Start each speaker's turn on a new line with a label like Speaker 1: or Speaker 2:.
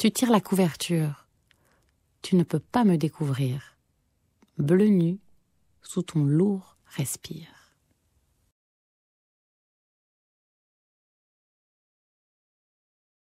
Speaker 1: Tu tires la couverture. Tu ne peux pas me découvrir. Bleu nu,
Speaker 2: sous ton lourd respire.